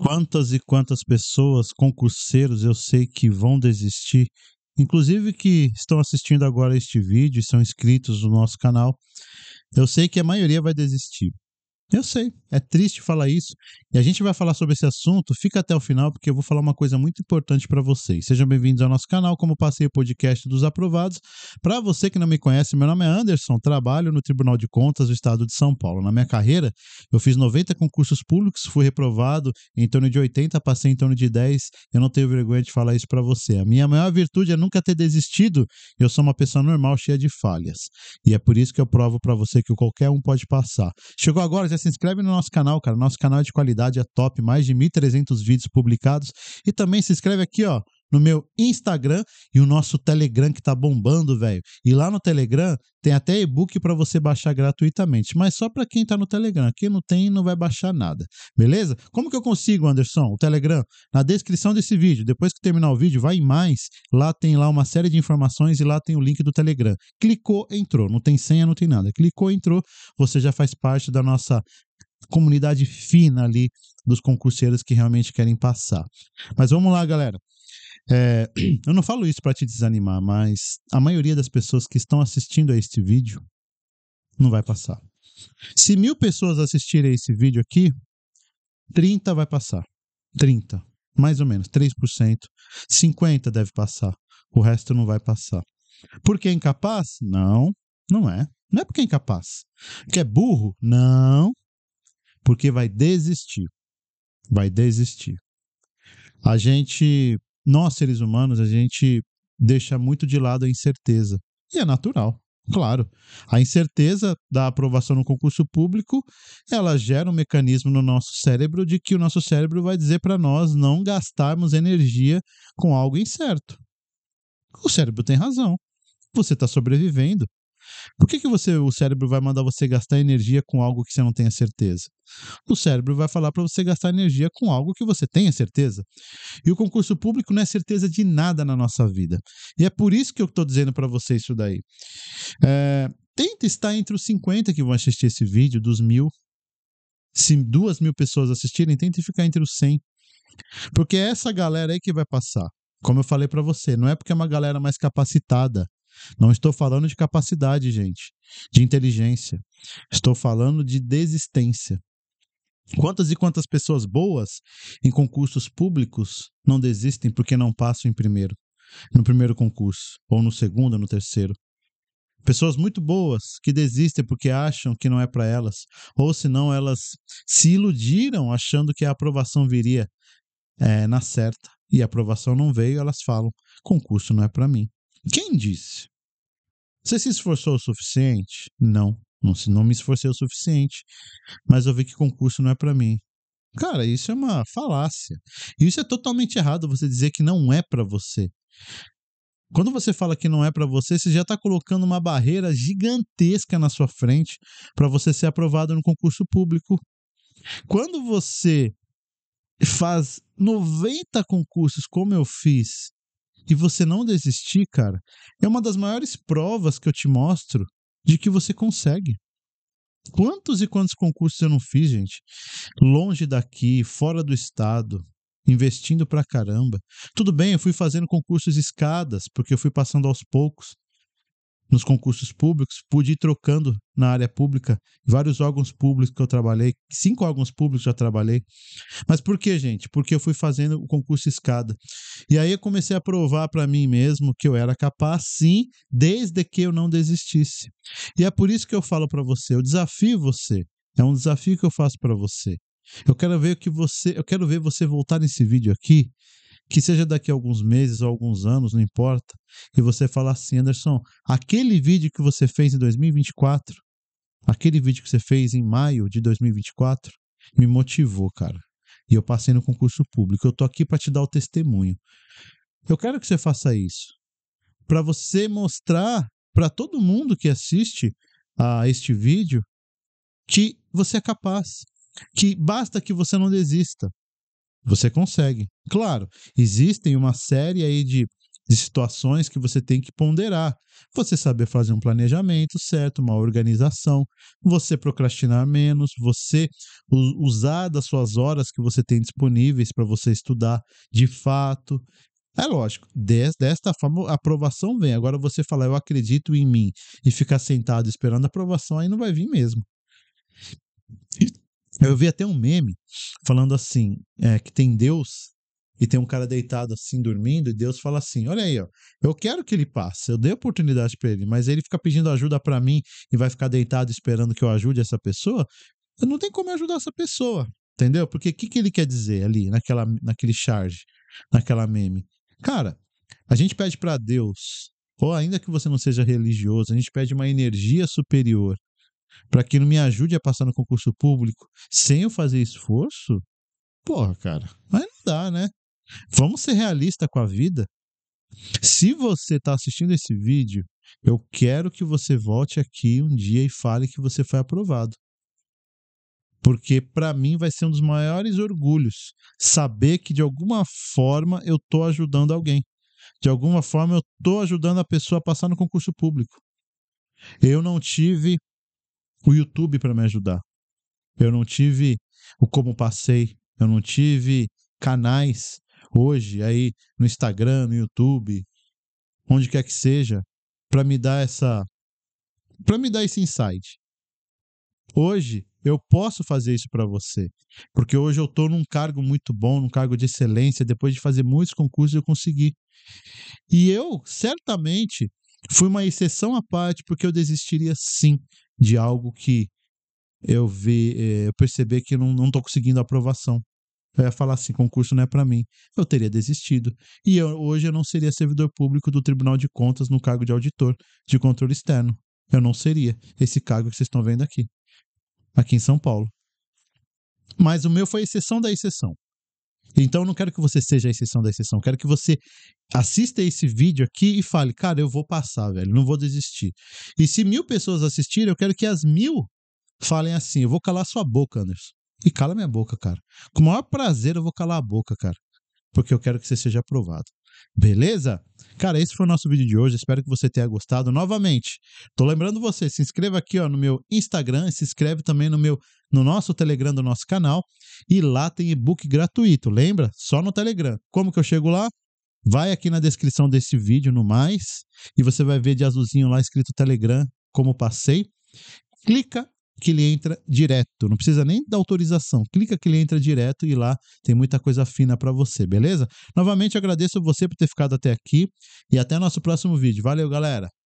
quantas e quantas pessoas, concurseiros, eu sei que vão desistir, inclusive que estão assistindo agora este vídeo e são inscritos no nosso canal. Eu sei que a maioria vai desistir. Eu sei, é triste falar isso. E a gente vai falar sobre esse assunto. Fica até o final, porque eu vou falar uma coisa muito importante para vocês. Sejam bem-vindos ao nosso canal, como passeio podcast dos aprovados. Para você que não me conhece, meu nome é Anderson, trabalho no Tribunal de Contas do Estado de São Paulo. Na minha carreira, eu fiz 90 concursos públicos, fui reprovado em torno de 80, passei em torno de 10. Eu não tenho vergonha de falar isso para você. A minha maior virtude é nunca ter desistido. Eu sou uma pessoa normal, cheia de falhas. E é por isso que eu provo para você que qualquer um pode passar. Chegou agora, já se inscreve no nosso canal, cara. Nosso canal é de qualidade, é top. Mais de 1.300 vídeos publicados. E também se inscreve aqui, ó, no meu Instagram e o nosso Telegram que tá bombando, velho. E lá no Telegram tem até e-book para você baixar gratuitamente, mas só para quem tá no Telegram. Quem não tem não vai baixar nada. Beleza? Como que eu consigo, Anderson? O Telegram na descrição desse vídeo. Depois que terminar o vídeo, vai em mais, lá tem lá uma série de informações e lá tem o link do Telegram. Clicou, entrou, não tem senha, não tem nada. Clicou, entrou, você já faz parte da nossa comunidade fina ali dos concurseiros que realmente querem passar. Mas vamos lá, galera. É, eu não falo isso para te desanimar, mas a maioria das pessoas que estão assistindo a este vídeo não vai passar. Se mil pessoas assistirem a esse vídeo aqui, 30 vai passar. 30, mais ou menos, 3%. 50 deve passar. O resto não vai passar. Porque é incapaz? Não, não é. Não é porque é incapaz. Que é burro? Não. Porque vai desistir. Vai desistir. A gente nós, seres humanos, a gente deixa muito de lado a incerteza. E é natural, claro. A incerteza da aprovação no concurso público, ela gera um mecanismo no nosso cérebro de que o nosso cérebro vai dizer para nós não gastarmos energia com algo incerto. O cérebro tem razão. Você está sobrevivendo. Por que, que você, o cérebro vai mandar você gastar energia com algo que você não tenha certeza? O cérebro vai falar para você gastar energia com algo que você tenha certeza. E o concurso público não é certeza de nada na nossa vida. E é por isso que eu estou dizendo para você isso daí. É, tenta estar entre os 50 que vão assistir esse vídeo, dos mil. Se duas mil pessoas assistirem, tenta ficar entre os 100. Porque é essa galera aí que vai passar. Como eu falei para você, não é porque é uma galera mais capacitada, não estou falando de capacidade, gente, de inteligência. Estou falando de desistência. Quantas e quantas pessoas boas em concursos públicos não desistem porque não passam em primeiro, no primeiro concurso, ou no segundo, ou no terceiro? Pessoas muito boas que desistem porque acham que não é para elas, ou senão elas se iludiram achando que a aprovação viria é, na certa e a aprovação não veio, elas falam: concurso não é para mim. Quem disse? Você se esforçou o suficiente? Não, não, não me esforcei o suficiente. Mas eu vi que concurso não é para mim. Cara, isso é uma falácia. E isso é totalmente errado você dizer que não é para você. Quando você fala que não é para você, você já está colocando uma barreira gigantesca na sua frente para você ser aprovado no concurso público. Quando você faz 90 concursos, como eu fiz, e você não desistir, cara, é uma das maiores provas que eu te mostro de que você consegue. Quantos e quantos concursos eu não fiz, gente? Longe daqui, fora do estado, investindo pra caramba. Tudo bem, eu fui fazendo concursos escadas, porque eu fui passando aos poucos nos concursos públicos, pude ir trocando na área pública, vários órgãos públicos que eu trabalhei, cinco órgãos públicos já trabalhei. Mas por que, gente? Porque eu fui fazendo o concurso escada. E aí eu comecei a provar para mim mesmo que eu era capaz, sim, desde que eu não desistisse. E é por isso que eu falo para você, eu desafio você. É um desafio que eu faço para você. Eu quero ver que você, eu quero ver você voltar nesse vídeo aqui que seja daqui a alguns meses ou alguns anos, não importa, e você falar assim, Anderson, aquele vídeo que você fez em 2024, aquele vídeo que você fez em maio de 2024, me motivou, cara. E eu passei no concurso público. Eu tô aqui para te dar o testemunho. Eu quero que você faça isso para você mostrar para todo mundo que assiste a este vídeo que você é capaz, que basta que você não desista. Você consegue. Claro, existem uma série aí de, de situações que você tem que ponderar. Você saber fazer um planejamento certo, uma organização, você procrastinar menos, você usar das suas horas que você tem disponíveis para você estudar de fato. É lógico, desta forma a aprovação vem. Agora você falar eu acredito em mim e ficar sentado esperando a aprovação, aí não vai vir mesmo. Eu vi até um meme falando assim: é, que tem Deus e tem um cara deitado assim, dormindo, e Deus fala assim: Olha aí, ó, eu quero que ele passe, eu dei oportunidade para ele, mas ele fica pedindo ajuda para mim e vai ficar deitado esperando que eu ajude essa pessoa. Não tem como ajudar essa pessoa, entendeu? Porque o que, que ele quer dizer ali, naquela, naquele charge, naquela meme? Cara, a gente pede para Deus, ou ainda que você não seja religioso, a gente pede uma energia superior para que não me ajude a passar no concurso público sem eu fazer esforço? Porra, cara, mas não dá, né? Vamos ser realistas com a vida. Se você está assistindo esse vídeo, eu quero que você volte aqui um dia e fale que você foi aprovado. Porque para mim vai ser um dos maiores orgulhos saber que de alguma forma eu estou ajudando alguém. De alguma forma eu estou ajudando a pessoa a passar no concurso público. Eu não tive o YouTube para me ajudar. Eu não tive o como passei, eu não tive canais hoje aí no Instagram, no YouTube, onde quer que seja, para me dar essa para me dar esse insight. Hoje eu posso fazer isso para você, porque hoje eu estou num cargo muito bom, num cargo de excelência, depois de fazer muitos concursos eu consegui. E eu certamente fui uma exceção à parte porque eu desistiria sim de algo que eu vi, eh, eu perceber que não, não tô conseguindo aprovação. Eu ia falar assim, concurso não é para mim. Eu teria desistido. E eu, hoje eu não seria servidor público do Tribunal de Contas no cargo de auditor de controle externo. Eu não seria esse cargo que vocês estão vendo aqui, aqui em São Paulo. Mas o meu foi exceção da exceção. Então, eu não quero que você seja a exceção da exceção. Eu quero que você assista esse vídeo aqui e fale, cara, eu vou passar, velho, não vou desistir. E se mil pessoas assistirem, eu quero que as mil falem assim: eu vou calar sua boca, Anderson. E cala minha boca, cara. Com o maior prazer eu vou calar a boca, cara porque eu quero que você seja aprovado. Beleza? Cara, esse foi o nosso vídeo de hoje. Espero que você tenha gostado. Novamente, tô lembrando você, se inscreva aqui ó, no meu Instagram, se inscreve também no meu no nosso Telegram do nosso canal. E lá tem e-book gratuito, lembra? Só no Telegram. Como que eu chego lá? Vai aqui na descrição desse vídeo, no mais, e você vai ver de azulzinho lá escrito Telegram, como passei. Clica que ele entra direto. Não precisa nem da autorização. Clica que ele entra direto e lá tem muita coisa fina para você, beleza? Novamente agradeço você por ter ficado até aqui e até nosso próximo vídeo. Valeu, galera!